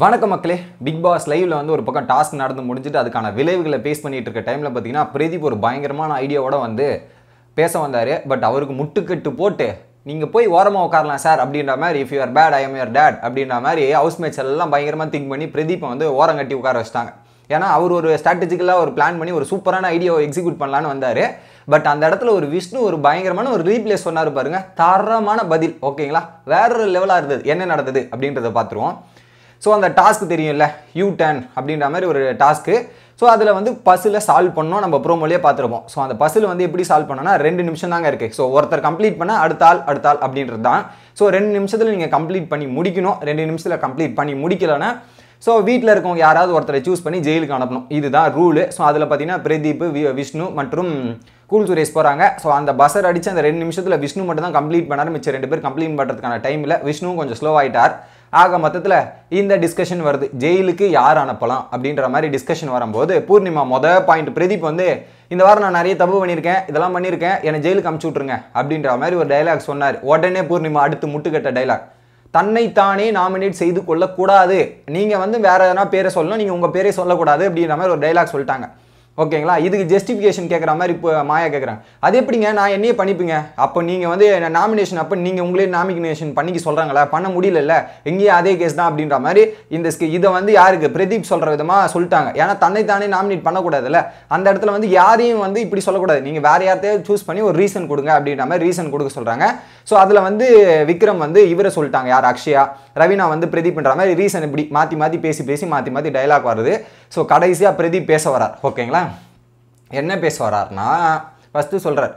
வணக்க மக்களே big pass லைவ்ல வந்து ஒரு பக்கம் டாஸ்க் நடந்து முடிஞ்சுட்டு அதுக்கான விளைவுகளை பேஸ் பண்ணிட்டு இருக்க டைம்ல பார்த்தீங்கன்னா பிரதீப் ஒரு பயங்கரமான ஐடியாவோட வந்து பேச வந்தார் பட் அவருக்கு முட்டுக்கட்டு போட்டு நீங்கள் போய் ஓரமாக உட்காரலாம் சார் அப்படின்ற மாதிரி if you're bad I am your dad அப்படின்ற மாதிரி ஹவுஸ் மேட்ச் எல்லாம் பயங்கரமாக திங்க் பண்ணி பிரதீப்பை வந்து ஓரம் கட்டி உட்கார வச்சிட்டாங்க ஏன்னா அவர் ஒரு ஸ்ட்ராட்டஜிக்கலாக ஒரு பிளான் பண்ணி ஒரு சூப்பரான ஐடியாவை எக்ஸிக்யூட் பண்ணலான்னு வந்தார் பட் அந்த இடத்துல ஒரு விஷ்ணு ஒரு பயங்கரமான ஒரு ரீப்ளேஸ் சொன்னார் பாருங்க தரமான பதில் ஓகேங்களா வேற ஒரு லெவலாக இருந்தது என்ன நடந்தது அப்படின்றத பார்த்துருவோம் ஸோ அந்த டாஸ்க் தெரியும்ல யூ டேன் அப்படின்ற மாதிரி ஒரு டாஸ்க்கு ஸோ அதில் வந்து பஸ்ஸில் சால்வ் பண்ணோம் நம்ம ப்ரோமோலேயே பார்த்துருப்போம் ஸோ அந்த பஸ்ஸில் வந்து எப்படி சால்வ் பண்ணோன்னா ரெண்டு நிமிஷம் தாங்க இருக்குது ஸோ ஒருத்தர் கம்ப்ளீட் பண்ணால் அடுத்தால் அடுத்தால் அப்படின்றது தான் ஸோ ரெண்டு நிமிஷத்தில் நீங்கள் கம்ப்ளீட் பண்ணி முடிக்கணும் ரெண்டு நிமிஷத்தில் கம்ப்ளீட் பண்ணி முடிக்கலன்னா ஸோ வீட்டில் இருக்கவங்க யாராவது ஒருத்தரை சூஸ் பண்ணி ஜெயிலுக்கு அனுப்பணும் இதுதான் ரூலு ஸோ அதில் பார்த்தீங்கன்னா பிரதீப் விஷ்ணு மற்றும் கூல் சுரேஷ் போகிறாங்க ஸோ அந்த பஸ்ஸர் அடித்து அந்த ரெண்டு நிமிஷத்தில் விஷ்ணு மட்டும் தான் கம்ப்ளீட் பண்ணார் மிச்சம் ரெண்டு பேர் கம்ப்ளீட் பண்ணுறதுக்கான டைமில் விஷ்ணுவும் கொஞ்சம் ஸ்லோ ஆகிட்டார் ஆக மொத்தத்தில் இந்த டிஸ்கஷன் வருது ஜெயிலுக்கு யார் அனுப்பலாம் அப்படின்ற மாதிரி டிஸ்கஷன் வரும்போது பூர்ணிமா மொத பாயிண்ட் பிரதீப் வந்து இந்த வாரம் நான் நிறைய தப்பு பண்ணியிருக்கேன் இதெல்லாம் பண்ணியிருக்கேன் என்னை ஜெயிலுக்கு அனுப்பிச்சி விட்ருங்க அப்படின்ற மாதிரி ஒரு டைலாக் சொன்னார் உடனே பூர்ணிமா அடுத்து முட்டுக்கட்ட டைலாக் தன்னைத்தானே நாமினேட் செய்து கொள்ளக்கூடாது நீங்கள் வந்து வேறு எதனா பேரை சொல்லணும் நீங்கள் உங்கள் பேரே சொல்லக்கூடாது அப்படின்ற மாதிரி ஒரு டைலாக் சொல்லிட்டாங்க ஓகேங்களா இதுக்கு ஜஸ்டிஃபிகேஷன் கேட்குற மாதிரி இப்போ மாயா கேட்குறேன் அது எப்படிங்க நான் என்னையே பண்ணிப்பீங்க அப்போ நீங்கள் வந்து நாமினேஷன் அப்போ நீங்கள் உங்களே நாமினேஷன் பண்ணிக்க சொல்கிறாங்களா பண்ண முடியல எங்கேயும் அதே கேஸ் தான் அப்படின்ற மாதிரி இந்த இதை வந்து யாருக்கு பிரதீப் சொல்கிற விதமாக சொல்லிட்டாங்க ஏன்னா தன்னை தானே நாமினேட் பண்ணக்கூடாதுல்ல அந்த இடத்துல வந்து யாரையும் வந்து இப்படி சொல்லக்கூடாது நீங்கள் வேறு யார்த்தையாவது சூஸ் பண்ணி ஒரு ரீசன் கொடுங்க அப்படின்ற மாதிரி ரீசன் கொடுக்க சொல்கிறாங்க ஸோ அதில் வந்து விக்ரம் வந்து இவரை சொல்லிட்டாங்க யார் அக்ஷயா ரவினா வந்து பிரதீப்ன்ற மாதிரி ரீசன் இப்படி மாற்றி மாற்றி பேசி பேசி மாற்றி மாற்றி டைலாக் வருது ஸோ கடைசியாக பிரதீப் பேச வரார் ஓகேங்களா என்ன பேச வர்றாருனா ஃபஸ்ட்டு சொல்கிறார்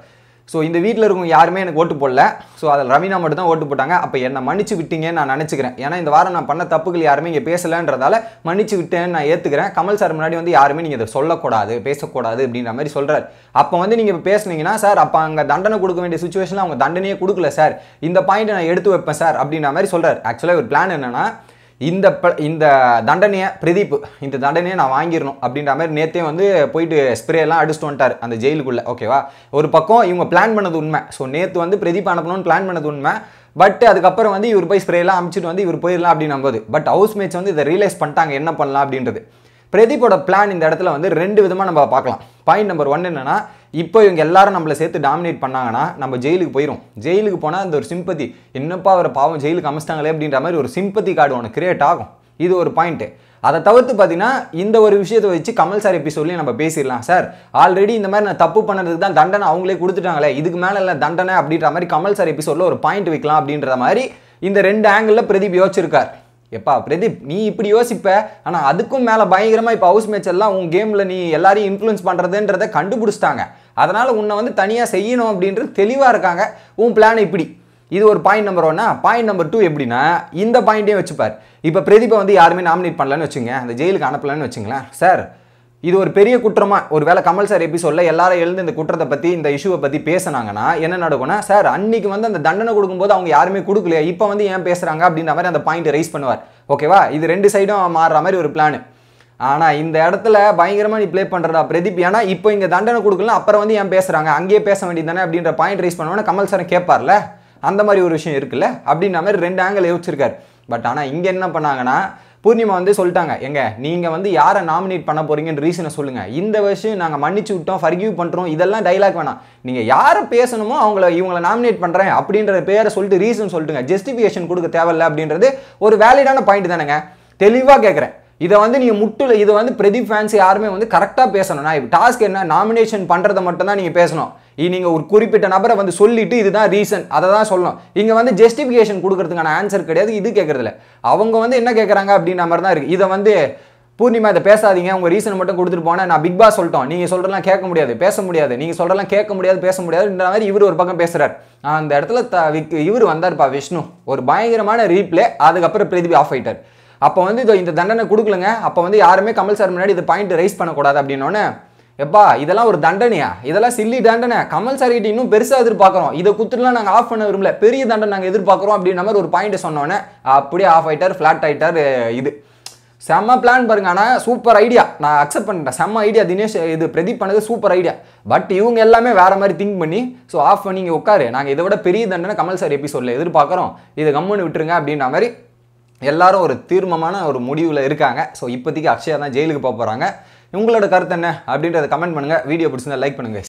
ஸோ இந்த வீட்டில் இருக்கும் யாருமே எனக்கு ஓட்டு போடல ஸோ அதில் ரவீனா மட்டும் தான் ஓட்டு போட்டாங்க அப்போ என்னை மன்னிச்சு விட்டீங்கன்னு நான் நினச்சிக்கிறேன் ஏன்னா இந்த வாரம் நான் பண்ண தப்புகள் யாருமே இங்கே பேசலைன்றதால மன்னிச்சு விட்டேன்னு நான் ஏற்றுக்கிறேன் கமல் சார் முன்னாடி வந்து யாருமே நீங்கள் இதை சொல்லக்கூடாது பேசக்கூடாது அப்படின்ற மாதிரி சொல்கிறார் அப்போ வந்து நீங்கள் இப்போ பேசுனீங்கன்னா சார் அப்போ அங்கே தண்டனை கொடுக்க வேண்டிய சுச்சுவேஷனில் அவங்க தண்டனையே கொடுக்கல சார் இந்த பாயிண்ட்டை நான் எடுத்து வைப்பேன் சார் அப்படின்ற மாதிரி சொல்கிறார் ஆக்சுவலாக ஒரு பிளான் என்னென்னா இந்த ப இந்த தண்டனையை பிரதீப் இந்த தண்டனையை நான் வாங்கிடணும் அப்படின்ற மாதிரி நேற்றே வந்து போயிட்டு ஸ்ப்ரேலாம் அடிச்சுட்டு வந்துட்டார் அந்த ஜெயிலுக்குள்ளே ஓகேவா ஒரு பக்கம் இவங்க பிளான் பண்ணது உண்மை ஸோ நேற்று வந்து பிரதீப் அனுப்பணும்னு பிளான் பண்ணது உண்மை பட் அதுக்கப்புறம் வந்து இவர் போய் ஸ்ப்ரேலாம் அமைச்சிட்டு வந்து இவர் போயிடலாம் அப்படின்னு நம்புது பட் ஹவுஸ் மேட்ச் வந்து இதை ரியலைஸ் பண்ணிட்டாங்க என்ன பண்ணலாம் அப்படின்றது பிரதீப்போட பிளான் இந்த இடத்துல வந்து ரெண்டு விதமாக நம்ம பார்க்கலாம் பாயிண்ட் நம்பர் ஒன் என்னென்னா இப்போ இவங்க எல்லாரும் நம்மளை சேர்த்து டாமினேட் பண்ணாங்கன்னா நம்ம ஜெயிலுக்கு போயிடும் ஜெயிலுக்கு போனால் அந்த ஒரு சிம்பத்தி என்னப்பா அவரை பாவம் ஜெயிலுக்கு அமைச்சிட்டாங்களே அப்படின்ற மாதிரி ஒரு சிம்பத்தி கார்டு ஒன்று கிரியேட் ஆகும் இது ஒரு பாயிண்ட்டு அதை தவிர்த்து பார்த்தீங்கன்னா இந்த ஒரு விஷயத்தை வச்சு கமல் சார் சொல்லி நம்ம பேசிடலாம் சார் ஆல்ரெடி இந்த மாதிரி நான் தப்பு பண்ணுறதுக்கு தான் தண்டனை அவங்களே கொடுத்துட்டாங்களே இதுக்கு மேலே இல்லை தண்டனை அப்படின்ற மாதிரி கமல் சார் சொல்ல ஒரு பாயிண்ட் வைக்கலாம் அப்படின்ற மாதிரி இந்த ரெண்டு ஆங்கிளில் பிரதீப் யோசிச்சிருக்கார் எப்பா பிரதீப் நீ இப்படி யோசிப்ப ஆனால் அதுக்கும் மேலே பயங்கரமாக இப்போ ஹவுஸ் மேட்ச் எல்லாம் உன் கேமில் நீ எல்லாரையும் இன்ஃப்ளூயன்ஸ் பண்ணுறதுன்றதை கண்டுபிடிச்சிட்டாங்க அதனால் உன்னை வந்து தனியாக செய்யணும் அப்படின்றது தெளிவாக இருக்காங்க உன் பிளான் இப்படி இது ஒரு பாயிண்ட் நம்பர் ஒன்னா பாயிண்ட் நம்பர் டூ எப்படின்னா இந்த பாயிண்ட்டையும் வச்சுப்பார் இப்போ பிரதீப்பை வந்து யாருமே நாமினேட் பண்ணலன்னு வச்சுங்க அந்த ஜெயிலுக்கு அனுப்பலன்னு வச்சுங்களேன் சார் இது ஒரு பெரிய குற்றமாக ஒரு வேளை கமல் சார் எப்படி சொல்ல எல்லாரும் எழுந்து இந்த குற்றத்தை பற்றி இந்த இஷ்யூவை பற்றி பேசினாங்கன்னா என்ன நடக்கும்னா சார் அன்னைக்கு வந்து அந்த தண்டனை கொடுக்கும்போது அவங்க யாருமே கொடுக்கலையா இப்போ வந்து ஏன் பேசுகிறாங்க அப்படின்ற மாதிரி அந்த பாயிண்ட் ரைஸ் பண்ணுவார் ஓகேவா இது ரெண்டு சைடும் மாறுற மாதிரி ஒரு பிளான் ஆனால் இந்த இடத்துல பயங்கரமாக நீ ப்ளே பண்ணுறதா பிரதீப் ஏன்னா இப்போ இங்கே தண்டனை கொடுக்கலாம் அப்புறம் வந்து ஏன் பேசுகிறாங்க அங்கேயே பேச வேண்டியது தானே அப்படின்ற பாயிண்ட் ரைஸ் பண்ணோன்னா கமல் சார் கேட்பார்ல அந்த மாதிரி ஒரு விஷயம் இருக்குல்ல அப்படின்ற மாதிரி ரெண்டு ஆங்கிள் யோசிச்சிருக்காரு பட் ஆனால் இங்கே என்ன பண்ணாங்கன்னா பூர்ணிமா வந்து சொல்லிட்டாங்க எங்க நீங்கள் வந்து யாரை நாமினேட் பண்ண போகிறீங்கன்னு ரீசனை சொல்லுங்கள் இந்த வருஷம் நாங்கள் மன்னிச்சு விட்டோம் ஃபர்கியூ பண்ணுறோம் இதெல்லாம் டைலாக் வேணாம் நீங்கள் யாரை பேசணுமோ அவங்கள இவங்களை நாமினேட் பண்ணுறேன் அப்படின்ற பேரை சொல்லிட்டு ரீசன் சொல்லிட்டுங்க ஜஸ்டிஃபிகேஷன் கொடுக்க தேவையில்லை அப்படின்றது ஒரு வேலிடான பாயிண்ட் தானேங்க தெளிவாக கேட்குறேன் இதை வந்து நீங்கள் முட்டில் இதை வந்து பிரதீப் ஃபேன்ஸ் யாருமே வந்து கரெக்டாக பேசணும் நான் டாஸ்க் என்ன நாமினேஷன் பண்ணுறதை மட்டும்தான் நீங்கள் பேசணும் நீங்கள் ஒரு குறிப்பிட்ட நபரை வந்து சொல்லிட்டு இதுதான் ரீசன் அதை தான் சொல்லணும் இங்கே வந்து ஜஸ்டிஃபிகேஷன் கொடுக்கறதுக்கான ஆன்சர் கிடையாது இது கேட்குறதில்ல அவங்க வந்து என்ன கேட்குறாங்க அப்படின்ற மாதிரி தான் இருக்குது இதை வந்து பூர்ணிமா இதை பேசாதீங்க உங்கள் ரீசன் மட்டும் கொடுத்துட்டு போனால் நான் பிக் பாஸ் சொல்லிட்டோம் நீங்கள் சொல்கிறலாம் கேட்க முடியாது பேச முடியாது நீங்கள் சொல்கிறலாம் கேட்க முடியாது பேச முடியாதுன்ற மாதிரி இவர் ஒரு பக்கம் பேசுகிறார் அந்த இடத்துல த இவர் வந்தார்ப்பா விஷ்ணு ஒரு பயங்கரமான ரீப்ளே அதுக்கப்புறம் பிரதிபி ஆஃப் ஆயிட்டார் அப்போ வந்து இதோ இந்த தண்டனை கொடுக்கலங்க அப்போ வந்து யாருமே கமல் சார் முன்னாடி இது பாயிண்ட் ரைஸ் பண்ணக்கூடாது அப்படின்னோன்னு எப்பா இதெல்லாம் ஒரு தண்டனையா இதெல்லாம் சில்லி தண்டனை கமல் சார் கிட்ட இன்னும் பெருசாக எதிர்பார்க்குறோம் இதை குத்துட்டுலாம் நாங்கள் ஆஃப் பண்ண விரும்பல பெரிய தண்டனை நாங்கள் எதிர்பார்க்குறோம் அப்படின்ற மாதிரி ஒரு பாயிண்ட் சொன்னோன்னே அப்படியே ஆஃப் ஆகிட்டார் ஃப்ளாட் ஆகிட்டார் இது செம்ம பிளான் பாருங்க ஆனால் சூப்பர் ஐடியா நான் அக்செப்ட் பண்ணிட்டேன் செம்ம ஐடியா தினேஷ் இது பிரதீப் பண்ணது சூப்பர் ஐடியா பட் இவங்க எல்லாமே வேறு மாதிரி திங்க் பண்ணி ஸோ ஆஃப் பண்ணி இங்கே உட்காரு நாங்கள் இதை விட பெரிய தண்டனை கமல் சார் எபிசோடில் எதிர்பார்க்குறோம் இதை கம்முன்னு விட்டுருங்க அப்படின்ற மாதிரி எல்லாரும் ஒரு தீர்மமான ஒரு முடிவில் இருக்காங்க ஸோ இப்போதைக்கு அக்ஷயா தான் ஜெயிலுக்கு போக போகிறாங்க உங்களோட கருத்து என்ன அப்படின்றத கமெண்ட் பண்ணுங்கள் வீடியோ பிடிச்சிருந்தா லைக் பண்ணுங்கள்